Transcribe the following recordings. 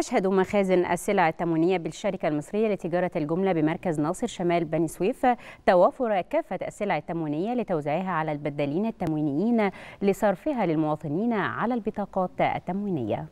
تشهد مخازن السلع التموينية بالشركة المصرية لتجارة الجملة بمركز ناصر شمال بني سويف توافر كافة السلع التموينية لتوزيعها على البدالين التموينيين لصرفها للمواطنين على البطاقات التموينية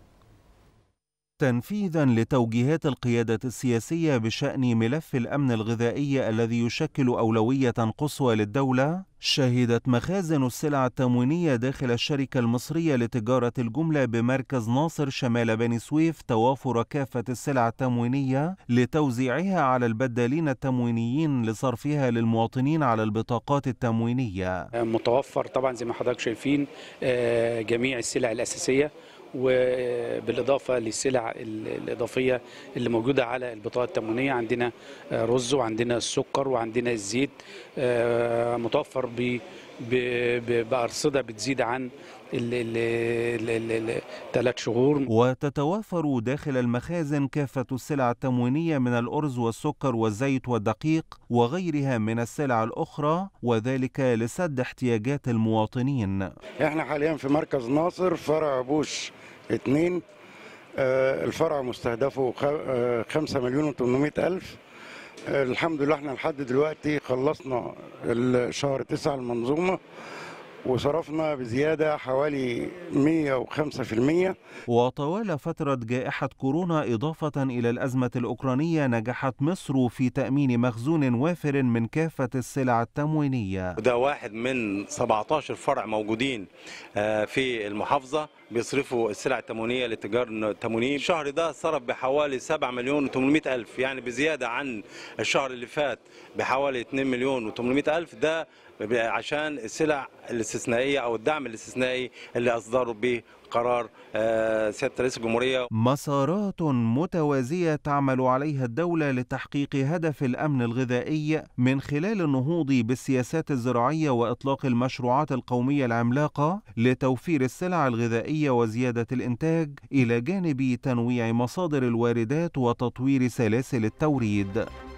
تنفيذا لتوجيهات القيادة السياسية بشأن ملف الأمن الغذائي الذي يشكل أولوية قصوى للدولة، شهدت مخازن السلع التموينية داخل الشركة المصرية لتجارة الجملة بمركز ناصر شمال بني سويف توافر كافة السلع التموينية لتوزيعها على البدالين التموينيين لصرفها للمواطنين على البطاقات التموينية. متوفر طبعا زي ما حضرتك شايفين آه، جميع السلع الأساسية وبالاضافه للسلع الاضافيه اللي موجوده على البطاقه التموينيه عندنا آه، رز وعندنا السكر وعندنا الزيت آه، متوفر ب بأرصدة بتزيد عن ثلاث شهور وتتوافر داخل المخازن كافة السلع التموينية من الأرز والسكر والزيت والدقيق وغيرها من السلع الأخرى وذلك لسد احتياجات المواطنين احنا حاليا في مركز ناصر فرع بوش اثنين آه، الفرع مستهدفه 5 آه، مليون و800 ألف آه، الحمد لله احنا لحد دلوقتي خلصنا شهر 9 المنظومه وصرفنا بزيادة حوالي 105% وطوال فترة جائحة كورونا إضافة إلى الأزمة الأوكرانية نجحت مصر في تأمين مخزون وافر من كافة السلع التموينية ده واحد من 17 فرع موجودين في المحافظة بيصرفوا السلع التموينيه للتجار التموينيين الشهر ده صرف بحوالي 7 مليون و800 الف يعني بزياده عن الشهر اللي فات بحوالي 2 مليون و800 الف ده عشان السلع الاستثنائيه او الدعم الاستثنائي اللي اصدروا به قرار آه، سياده رئيس الجمهوريه مسارات متوازيه تعمل عليها الدوله لتحقيق هدف الامن الغذائي من خلال النهوض بالسياسات الزراعيه واطلاق المشروعات القوميه العملاقه لتوفير السلع الغذائيه وزياده الانتاج الى جانب تنويع مصادر الواردات وتطوير سلاسل التوريد